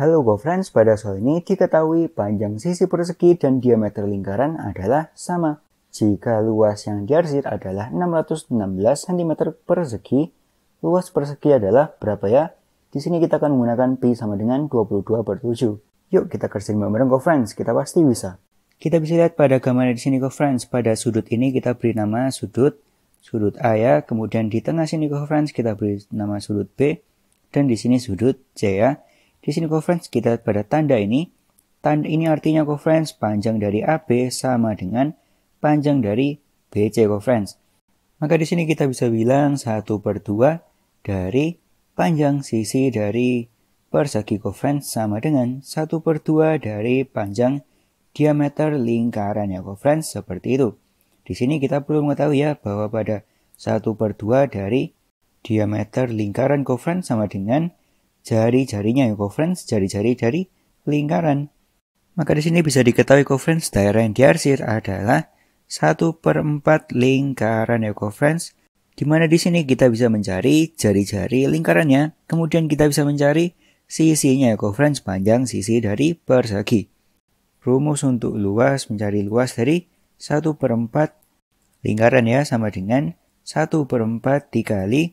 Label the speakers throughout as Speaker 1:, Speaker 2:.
Speaker 1: Halo go friends pada soal ini diketahui panjang sisi persegi dan diameter lingkaran adalah sama. Jika luas yang diarsir adalah 616 cm persegi, luas persegi adalah berapa ya? Di sini kita akan menggunakan pi sama dengan 22 per 7. Yuk kita kerjain bareng friends kita pasti bisa. Kita bisa lihat pada gambar di sini go friends pada sudut ini kita beri nama sudut sudut A ya, kemudian di tengah sini go friends kita beri nama sudut B, dan di sini sudut C ya. Di sini kofrens kita lihat pada tanda ini. Tanda ini artinya kofrens panjang dari AB sama dengan panjang dari BC kofrens Maka di sini kita bisa bilang 1 per 2 dari panjang sisi dari persegi kofrens sama dengan 1 per 2 dari panjang diameter lingkaran ya kofrens seperti itu. Di sini kita perlu mengetahui ya bahwa pada 1 per 2 dari diameter lingkaran kofrens sama dengan jari-jarinya ya friends, jari-jari dari lingkaran. Maka di sini bisa diketahui friends, daerah yang diarsir adalah 1 per 4 lingkaran ya friends, di mana di sini kita bisa mencari jari-jari lingkarannya, kemudian kita bisa mencari sisinya ya friends, panjang sisi dari persegi. Rumus untuk luas mencari luas dari 1 per 4 lingkaran ya sama dengan 1 per 4 dikali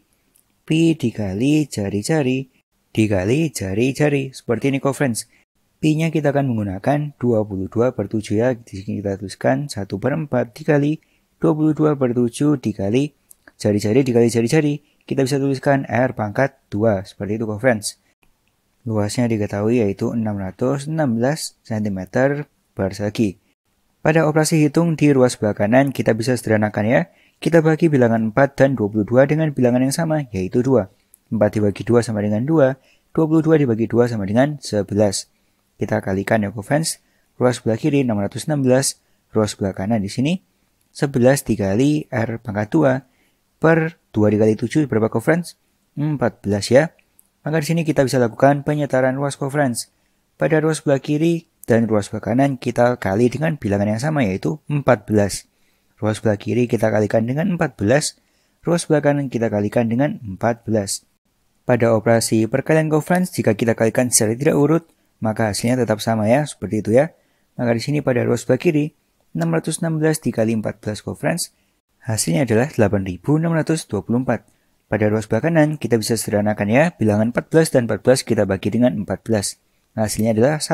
Speaker 1: pi dikali jari-jari dikali jari-jari seperti ini friends. P-nya kita akan menggunakan 22 per 7 ya. Di sini kita tuliskan 1 per 4 dikali 22 per 7 dikali jari-jari dikali jari-jari. Kita bisa tuliskan R pangkat 2 seperti itu friends. Luasnya diketahui yaitu 616 cm persegi. Pada operasi hitung di ruas sebelah kanan kita bisa sederhanakan ya. Kita bagi bilangan 4 dan 22 dengan bilangan yang sama yaitu 2. 4 dibagi 2 sama dengan 2, 22 dibagi 2 sama dengan 11. Kita kalikan ya friends, ruas sebelah kiri 616, ruas sebelah kanan di sini 11 dikali R pangkat 2 per 2 dikali 7 berapa friends? 14 ya. Maka di sini kita bisa lakukan penyetaraan ruas friends. Pada ruas sebelah kiri dan ruas sebelah kanan kita kali dengan bilangan yang sama yaitu 14. Ruas sebelah kiri kita kalikan dengan 14, ruas sebelah kanan kita kalikan dengan 14. Pada operasi perkalian kovalens jika kita kalikan secara tidak urut, maka hasilnya tetap sama ya, seperti itu ya. Maka di sini pada ruas sebelah kiri, 616 dikali 14 kovalens hasilnya adalah 8624. Pada ruas sebelah kanan, kita bisa sederhanakan ya, bilangan 14 dan 14 kita bagi dengan 14. Nah, hasilnya adalah 1.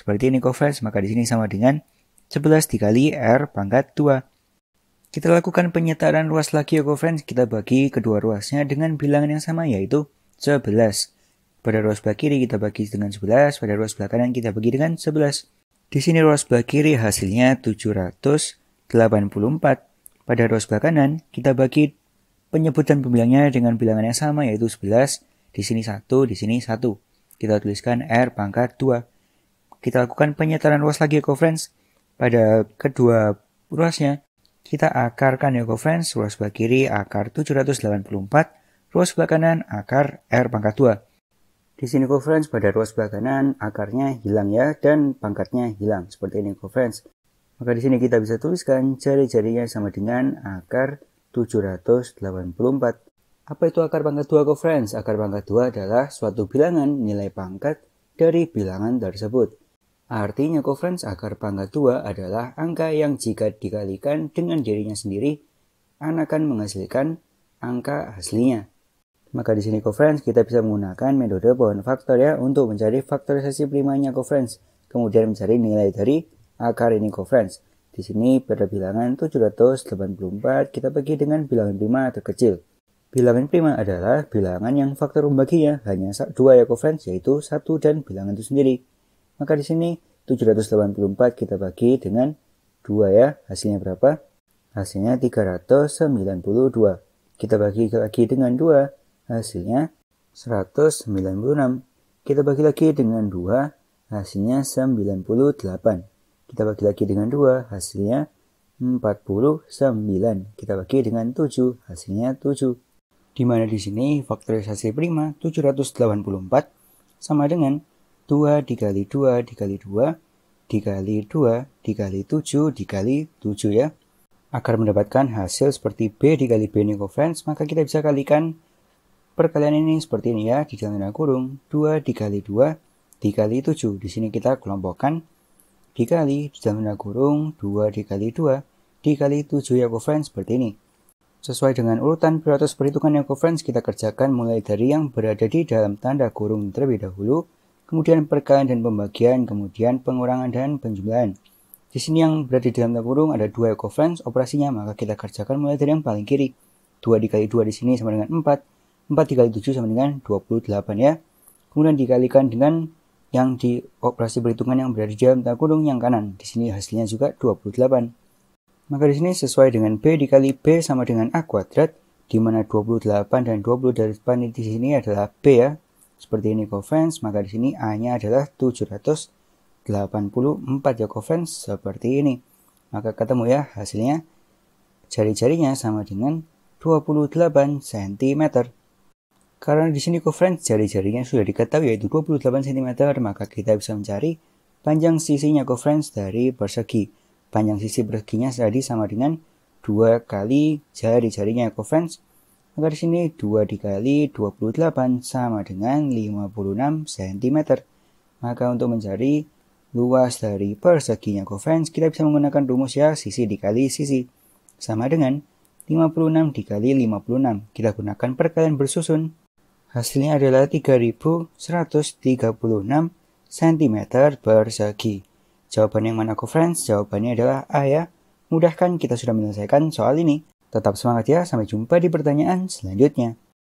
Speaker 1: Seperti ini kovalens maka di sini sama dengan 11 dikali R pangkat 2. Kita lakukan penyetaraan ruas lagi Lagio ya, Friends, kita bagi kedua ruasnya dengan bilangan yang sama yaitu 11. Pada ruas sebelah kiri kita bagi dengan 11, pada ruas sebelah kanan kita bagi dengan 11. Di sini ruas sebelah kiri hasilnya 784. Pada ruas sebelah kanan kita bagi penyebutan pembilangnya dengan bilangan yang sama yaitu 11, di sini 1, di sini 1. Kita tuliskan R pangkat 2. Kita lakukan penyetaraan ruas lagi ya friends pada kedua ruasnya kita akarkan ya friends ruas sebelah kiri akar 784, ruas sebelah kanan akar R pangkat 2. Di sini friends pada ruas sebelah kanan akarnya hilang ya dan pangkatnya hilang seperti ini friends. Maka di sini kita bisa tuliskan jari-jarinya sama dengan akar 784. Apa itu akar pangkat 2 friends? Akar pangkat 2 adalah suatu bilangan nilai pangkat dari bilangan tersebut. Artinya kofrens akar pangkat 2 adalah angka yang jika dikalikan dengan dirinya sendiri akan menghasilkan angka aslinya. Maka di sini kofrens kita bisa menggunakan metode pohon faktor ya untuk mencari faktorisasi primanya kofrens, kemudian mencari nilai dari akar ini kofrens. Di sini pada bilangan 784 kita bagi dengan bilangan prima terkecil. Bilangan prima adalah bilangan yang faktor pembaginya hanya dua ya kofrens yaitu satu dan bilangan itu sendiri. Maka di sini 784 kita bagi dengan 2 ya. Hasilnya berapa? Hasilnya 392. Kita bagi lagi dengan 2. Hasilnya 196. Kita bagi lagi dengan 2. Hasilnya 98. Kita bagi lagi dengan 2. Hasilnya 49. Kita bagi dengan 7. Hasilnya 7. Di mana di sini faktorisasi prima 784 sama dengan 2 dikali 2 dikali 2 dikali 2 dikali 7 dikali 7 ya. Agar mendapatkan hasil seperti B dikali B ini friends, maka kita bisa kalikan perkalian ini seperti ini ya, di dalam tanda kurung 2 dikali 2 dikali 7. Di sini kita kelompokkan dikali di dalam tanda kurung 2 dikali 2 dikali 7 ya friends seperti ini. Sesuai dengan urutan prioritas perhitungan yang friends kita kerjakan mulai dari yang berada di dalam tanda kurung terlebih dahulu, kemudian perkalian dan pembagian, kemudian pengurangan dan penjumlahan. Di sini yang berada di dalam tanda kurung ada dua equivalence operasinya, maka kita kerjakan mulai dari yang paling kiri. 2 dikali 2 di sini sama dengan 4, 4 dikali 7 sama dengan 28 ya. Kemudian dikalikan dengan yang di operasi perhitungan yang berada di dalam tanda kurung yang kanan. Di sini hasilnya juga 28. Maka di sini sesuai dengan B dikali B sama dengan A kuadrat, di mana 28 dan 20 dari depan di sini adalah B ya seperti ini kofens maka di sini A-nya adalah 784 ya kofens seperti ini. Maka ketemu ya hasilnya jari-jarinya sama dengan 28 cm. Karena di sini covariance jari-jarinya sudah diketahui yaitu 28 cm, maka kita bisa mencari panjang sisinya kofens dari persegi. Panjang sisi perseginya tadi sama dengan dua kali jari-jarinya kofens maka di sini 2 dikali 28 sama dengan 56 cm. Maka untuk mencari luas dari perseginya Covens, kita bisa menggunakan rumus ya sisi dikali sisi. Sama dengan 56 dikali 56. Kita gunakan perkalian bersusun. Hasilnya adalah 3136 cm persegi. Jawaban yang mana Covens? Jawabannya adalah A ya. Mudah kita sudah menyelesaikan soal ini. Tetap semangat ya, sampai jumpa di pertanyaan selanjutnya.